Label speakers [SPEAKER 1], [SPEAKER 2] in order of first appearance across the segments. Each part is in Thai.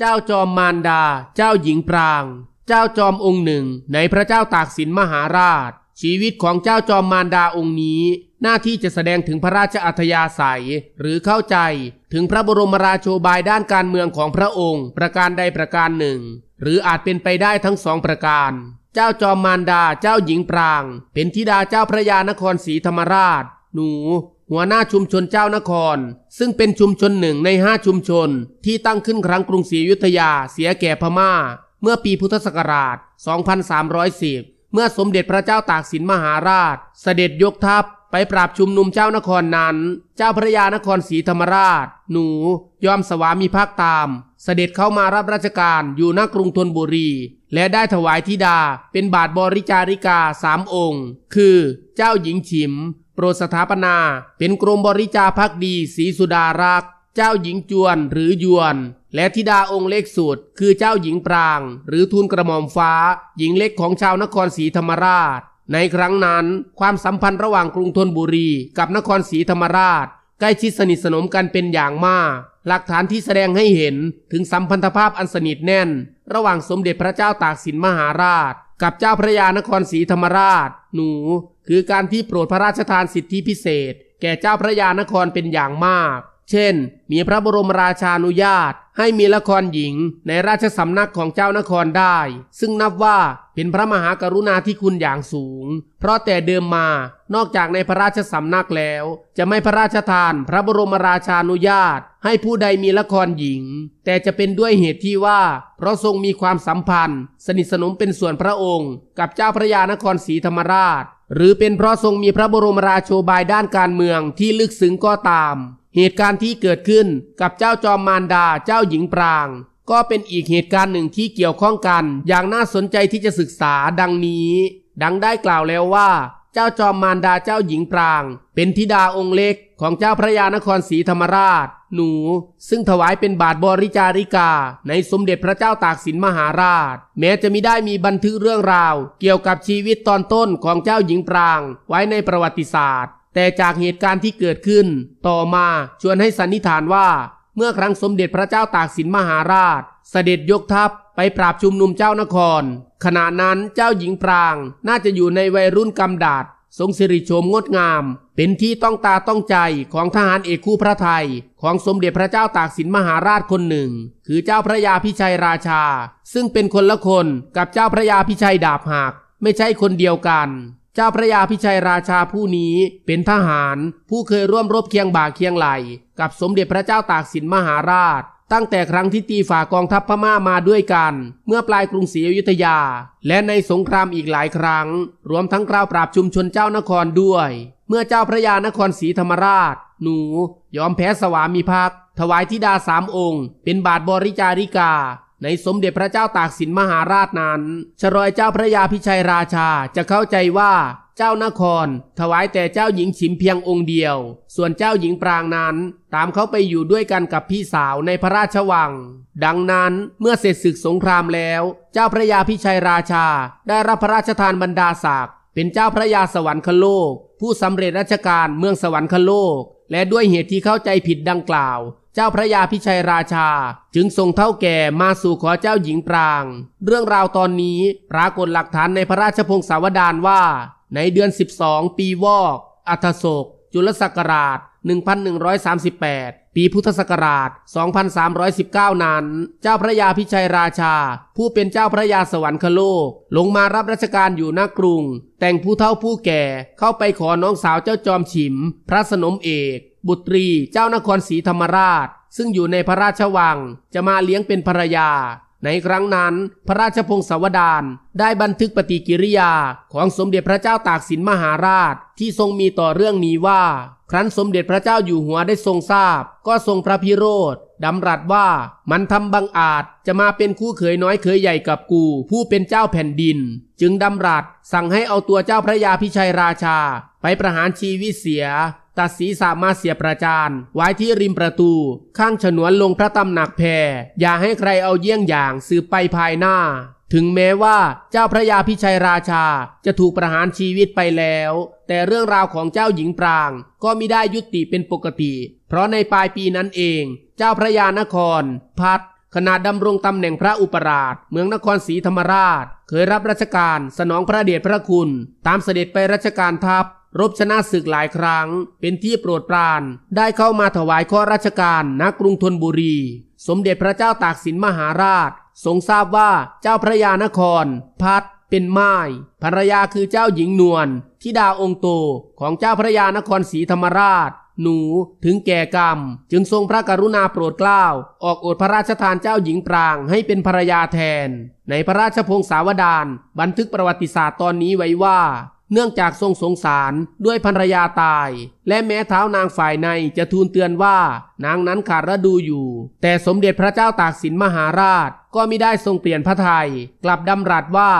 [SPEAKER 1] เจ้าจอมมารดา เจ้าหญิงปราง เจ้าจอมองค์หนึ่ง ในพระเจ้าตากสินมหาราช ชีวิตของเจ้าจอมมารดาองค์นี้ หน้าที่จะแสดงถึงพระราชอัธยาศัย หรือเข้าใจถึงพระบรมราโชบายด้านการเมืองของพระองค์ ประการใดประการหนึ่ง หรืออาจเป็นไปได้ทั้งสองประการ เจ้าจอมมารดาเจ้าหญิงปราง เป็นธิดาเจ้าพระยานครศรีธรรมราช หนูหัวหน้าชุมชนเจ้านคร ซึ่งเป็นชุมชนหนึ่งในห้าชุมชน ที่ตั้งขึ้นครั้งกรุงศรีอยุธยาเสียแก่พม่า เมื่อปีพุทธศักราช 2310 เมื่อสมเด็จพระเจ้าตากสินมหาราช เสด็จยกทัพไปปราบชุมนุมเจ้านครนั้น เจ้าพระยานครศรีธรรมราช หนูยอมสวามีภักตาม เสด็จเข้ามารับราชการอยู่นกรุงธนบุรี และได้ถวายธิดา เป็นบาทบริจาริกาสามองค์ คือเจ้าหญิงฉิมโปรดสถาปนาเป็นกรมบริจาภักดีศรีสุดารักเจ้าหญิงจวน หรือยวน และธิดาองค์เล็กสุด คือเจ้าหญิงปราง หรือทูลกระหม่อมฟ้า หญิงเล็กของชาวนครศรีธรรมราช ในครั้งนั้นความสัมพันธ์ระหว่างกรุงธนบุรีกับนครศรีธรรมราช ใกล้ชิดสนิทสนมกันเป็นอย่างมาก หลักฐานที่แสดงให้เห็นถึงสัมพันธภาพอันสนิทแน่น ระหว่างสมเด็จพระเจ้าตากสินมหาราช กับเจ้าพระยานครศรีธรรมราช หนูคือการที่โปรดพระราชทานสิทธิพิเศษ แก่เจ้าพระยานครเป็นอย่างมาก เช่น มีพระบรมราชานุญาต ให้มีละครหญิงในราชสำนักของเจ้านครได้ ซึ่งนับว่าเป็นพระมหากรุณาธิคุณอย่างสูง เพราะแต่เดิมมา นอกจากในพระราชสำนักแล้ว จะไม่พระราชทาน พระบรมราชานุญาต ให้ผู้ใดมีละครหญิง แต่จะเป็นด้วยเหตุที่ว่า เพราะทรงมีความสัมพันธ์ สนิทสนมเป็นส่วนพระองค์ กับเจ้าพระยานครศรีธรรมราชหรือเป็นเพราะทรงมีพระบรมราโชบายด้านการเมืองที่ลึกซึ้งก็ตาม เหตุการณ์ที่เกิดขึ้นกับเจ้าจอมมารดาเจ้าหญิงปราง ก็เป็นอีกเหตุการณ์หนึ่งที่เกี่ยวข้องกันอย่างน่าสนใจที่จะศึกษาดังนี้ ดังได้กล่าวแล้วว่าเจ้าจอมมารดาเจ้าหญิงปราง เป็นธิดาองค์เล็กของเจ้าพระยานครศรีธรรมราช หนูซึ่งถวายเป็นบาทบริจาริกา ในสมเด็จพระเจ้าตากสินมหาราช แม้จะมิได้มีบันทึกเรื่องราว เกี่ยวกับชีวิตตอนต้นของเจ้าหญิงปราง ไว้ในประวัติศาสตร์ แต่จากเหตุการณ์ที่เกิดขึ้น ต่อมาชวนให้สันนิษฐานว่าเมื่อครั้งสมเด็จพระเจ้าตากสินมหาราช เสด็จยกทัพไปปราบชุมนุมเจ้านคร ขณะนั้นเจ้าหญิงปรางน่าจะอยู่ในวัยรุ่นกำดาดทรงสิริโฉมงดงาม เป็นที่ต้องตาต้องใจของทหารเอกคู่พระไทยของสมเด็จพระเจ้าตากสินมหาราชคนหนึ่ง คือเจ้าพระยาพิชัยราชา ซึ่งเป็นคนละคนกับเจ้าพระยาพิชัยดาบหักไม่ใช่คนเดียวกัน เจ้าพระยาพิชัยราชาผู้นี้เป็นทหารผู้เคยร่วมรบเคียงบ่าเคียงไหลกับสมเด็จพระเจ้าตากสินมหาราชตั้งแต่ครั้งที่ตีฝ่ากองทัพพม่ามาด้วยกันเมื่อปลายกรุงศรีอยุธยาและในสงครามอีกหลายครั้งรวมทั้งคราวปราบชุมชนเจ้านครด้วยเมื่อเจ้าพระยานครศรีธรรมราชหนูยอมแพ้สวามิภักดิ์ถวายธิดาสามองค์เป็นบาทบริจาริกาในสมเด็จพระเจ้าตากสินมหาราชนั้นชรอยเจ้าพระยาพิชัยราชาจะเข้าใจว่าเจ้านครถวายแต่เจ้าหญิงฉิมเพียงองค์เดียว ส่วนเจ้าหญิงปรางนั้น ตามเขาไปอยู่ด้วยกันกับพี่สาวในพระราชวัง ดังนั้นเมื่อเสร็จศึกสงครามแล้ว เจ้าพระยาพิชัยราชา ได้รับพระราชทานบรรดาศักดิ์เป็นเจ้าพระยาสวรรคโลก ผู้สำเร็จราชการเมืองสวรรคโลก และด้วยเหตุที่เข้าใจผิดดังกล่าว เจ้าพระยาพิชัยราชา จึงทรงเท่าแก่มาสู่ขอเจ้าหญิงปราง เรื่องราวตอนนี้ปรากฏหลักฐานในพระราชพงศาวดารว่าในเดือน 12 ปี วอก อัฐโศก จุลศักราช 1138 ปีพุทธศักราช 2319 นั้น เจ้าพระยาพิชัยราชา ผู้เป็นเจ้าพระยาสวรรคโลก ลงมารับราชการอยู่หน้ากรุง แต่งผู้เฒ่าผู้แก่ เข้าไปขอน้องสาวเจ้าจอมฉิม พระสนมเอก บุตรีเจ้านครศรีธรรมราช ซึ่งอยู่ในพระราชวัง จะมาเลี้ยงเป็นภรรยาในครั้งนั้น พระราชพงศาวดารได้บันทึกปฏิกิริยา ของสมเด็จพระเจ้าตากสินมหาราช ที่ทรงมีต่อเรื่องนี้ว่า ครั้นสมเด็จพระเจ้าอยู่หัวได้ทรงทราบ ก็ทรงพระพิโรธดำรัสว่ามันทำบังอาจจะมาเป็นคู่เขยน้อยเขยใหญ่กับกู ผู้เป็นเจ้าแผ่นดิน จึงดำรัสสั่งให้เอาตัวเจ้าพระยาพิชัยราชาไปประหารชีวิตเสียตัดศีรษะมาเสียประจาน ไว้ที่ริมประตูข้างฉนวนลงพระตำหนักแพร อย่าให้ใครเอาเยี่ยงอย่างสืบไปภายหน้า ถึงแม้ว่าเจ้าพระยาพิชัยราชาจะถูกประหารชีวิตไปแล้ว แต่เรื่องราวของเจ้าหญิงปราง ก็มิได้ยุติเป็นปกติ เพราะในปลายปีนั้นเอง เจ้าพระยานคร พัดขณะดำรงตำแหน่งพระอุปราชเมืองนครศรีธรรมราช เคยรับราชการสนองพระเดชพระคุณ ตามเสด็จไปราชการทัพรบชนะศึกหลายครั้ง เป็นที่โปรดปราน ได้เข้ามาถวายข้อราชการณกรุงธนบุรี สมเด็จพระเจ้าตากสินมหาราชทรงทราบว่าเจ้าพระยานคร พัดเป็นไม้ภรรยาคือเจ้าหญิงนวลทิดาองค์โตของเจ้าพระยานครศรีธรรมราช หนูถึงแก่กรรม จึงทรงพระกรุณาโปรดเกล้าออกโอดพระราชทานเจ้าหญิงปรางให้เป็นภรรยาแทน ในพระราชพงศาวดารบันทึกประวัติศาสตร์ตอนนี้ไว้ว่าเนื่องจากทรงสงสารด้วยภรรยาตายและแม้เท้านางฝ่ายในจะทูลเตือนว่านางนั้นขาดฤดูอยู่แต่สมเด็จพระเจ้าตากสินมหาราชก็ไม่ได้ทรงเปลี่ยนพระทยัยกลับดำรัสว่า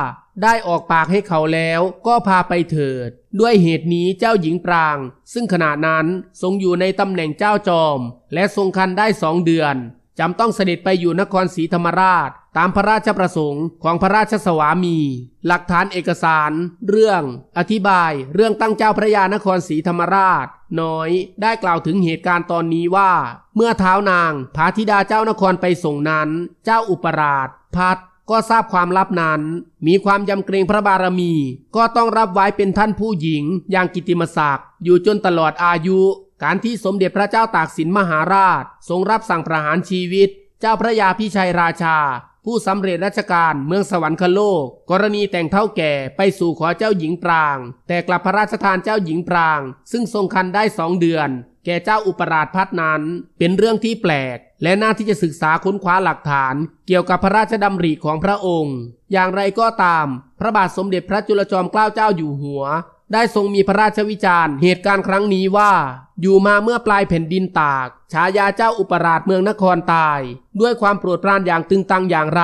[SPEAKER 1] ได้ออกปากให้เขาแล้วก็พาไปเถิดด้วยเหตุนี้เจ้าหญิงปรางซึ่งขณะนั้นทรงอยู่ในตำแหน่งเจ้าจอมและทรงคันได้สองเดือนจำต้องเสด็จไปอยู่นครศรีธรรมราช ตามพระราชประสงค์ของพระราชสวามี หลักฐานเอกสารเรื่อง อธิบายเรื่องตั้งเจ้าพระยานครศรีธรรมราช น้อยได้กล่าวถึงเหตุการณ์ตอนนี้ว่า เมื่อเท้านาง พาธิดาเจ้านครไปส่งนั้น เจ้าอุปราช พัดก็ทราบความลับนั้น มีความยำเกรงพระบารมี ก็ต้องรับไว้เป็นท่านผู้หญิง อย่างกิติมศักดิ์ อยู่จนตลอดอายุการที่สมเด็จพระเจ้าตากสินมหาราชทรงรับสั่งประหารชีวิต เจ้าพระยาพิชัยราชาผู้สำเร็จราชการเมืองสวรรคโลก กรณีแต่งเท่าแก่ไปสู่ขอเจ้าหญิงปราง แต่กลับพระราชทานเจ้าหญิงปราง ซึ่งทรงคันได้สองเดือน แก่เจ้าอุปราชพัฒนั้น เป็นเรื่องที่แปลก และน่าที่จะศึกษาค้นคว้าหลักฐาน เกี่ยวกับพระราชดำริของพระองค์ อย่างไรก็ตาม พระบาทสมเด็จพระจุลจอมเกล้าเจ้าอยู่หัวได้ทรงมีพระราชวิจารณ์เหตุการณ์ครั้งนี้ว่า อยู่มาเมื่อปลายแผ่นดินตากฉายาเจ้าอุปราชเมืองนครตาย ด้วยความโปรดปรานอย่างตึงตังอย่างไร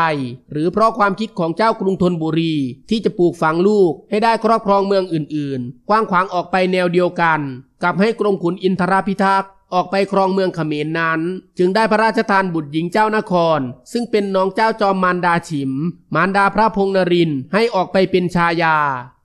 [SPEAKER 1] หรือเพราะความคิดของเจ้ากรุงธนบุรี ที่จะปลูกฝังลูกให้ได้ครอบครองเมืองอื่นๆกว้างขวางออกไปแนวเดียวกัน กับให้กรมขุนอินทราพิทักษ์ออกไปครองเมืองเขมรนั้น จึงได้พระราชทานบุตรหญิงเจ้านคร ซึ่งเป็นน้องเจ้าจอมมารดาฉิมมารดาพระพงนรินให้ออกไปเป็นชายา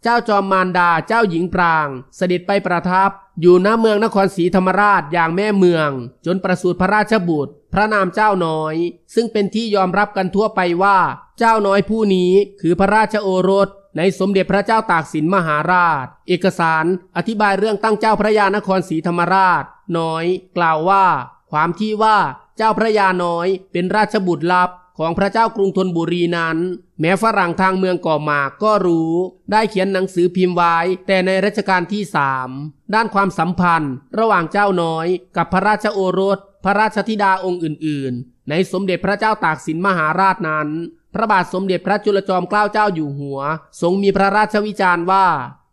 [SPEAKER 1] เจ้าจอมมารดาเจ้าหญิงปราง เสด็จไปประทับอยู่ณเมืองนครศรีธรรมราชอย่างแม่เมือง จนประสูติพระราชบุตร พระนามเจ้าน้อย ซึ่งเป็นที่ยอมรับกันทั่วไปว่า เจ้าน้อยผู้นี้คือพระราชโอรส ในสมเด็จพระเจ้าตากสินมหาราช เอกสารอธิบายเรื่องตั้งเจ้าพระยานครศรีธรรมราช น้อยกล่าวว่า ความที่ว่าเจ้าพระยาน้อยเป็นราชบุตรลับของพระเจ้ากรุงธนบุรีนั้นแม้ฝรั่งทางเมืองก่อมา ก็รู้ ได้เขียนหนังสือพิมพ์ไว้ แต่ในรัชกาลที่สาม ด้านความสัมพันธ์ ระหว่างเจ้าน้อยกับพระราชโอรส พระราชธิดาองค์อื่นๆ ในสมเด็จพระเจ้าตากสินมหาราชนั้น พระบาทสมเด็จพระจุลจอมเกล้าเจ้าอยู่หัว ทรงมีพระราชวิจารณ์ว่า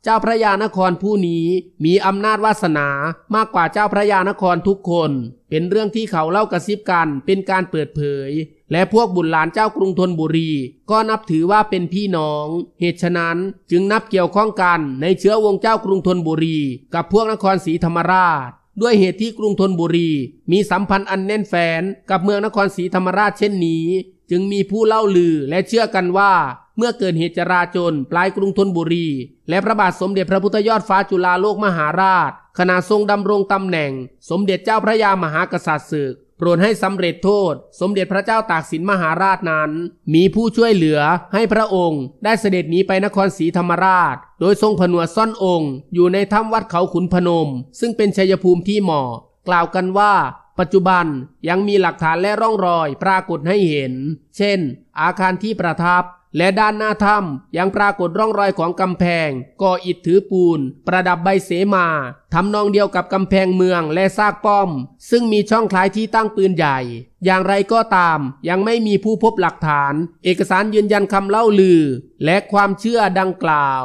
[SPEAKER 1] เจ้าพระยานครผู้นี้มีอำนาจวาสนามากกว่าเจ้าพระยานครทุกคน เป็นเรื่องที่เขาเล่ากระซิบกันเป็นการเปิดเผย และพวกบุตรหลานเจ้ากรุงธนบุรี ก็นับถือว่าเป็นพี่น้อง เหตุฉะนั้นจึงนับเกี่ยวข้องกันในเชื้อวงเจ้ากรุงธนบุรี กับพวกนครศรีธรรมราช ด้วยเหตุที่กรุงธนบุรีมีสัมพันธ์อันแน่นแฟ้นกับเมืองนครศรีธรรมราชเช่นนี้ จึงมีผู้เล่าลือและเชื่อกันว่าเมื่อเกิดเหตุจราจน ปลายกรุงธนบุรี และพระบาทสมเด็จพระพุทธยอดฟ้าจุฬาโลกมหาราช ขณะทรงดำรงตำแหน่ง สมเด็จเจ้าพระยามหากษัตริย์ศึกโปรดให้สำเร็จโทษ สมเด็จพระเจ้าตากสินมหาราชนั้น มีผู้ช่วยเหลือให้พระองค์ได้เสด็จหนีไปนครศรีธรรมราช โดยทรงผนวดซ่อนองค์ อยู่ในถ้ำวัดเขาขุนพนม ซึ่งเป็นชัยภูมิที่เหมาะกล่าวกันว่า ปัจจุบันยังมีหลักฐานและร่องรอย ปรากฏให้เห็น เช่น อาคารที่ประทับและด้านหน้าถ้ำยังปรากฏร่องรอยของกำแพงก่ออิฐถือปูน ประดับใบเสมาทำนองเดียวกับกำแพงเมืองและซากป้อม ซึ่งมีช่องคล้ายที่ตั้งปืนใหญ่ อย่างไรก็ตาม ยังไม่มีผู้พบหลักฐาน เอกสารยืนยันคำเล่าลือ และความเชื่อดังกล่าว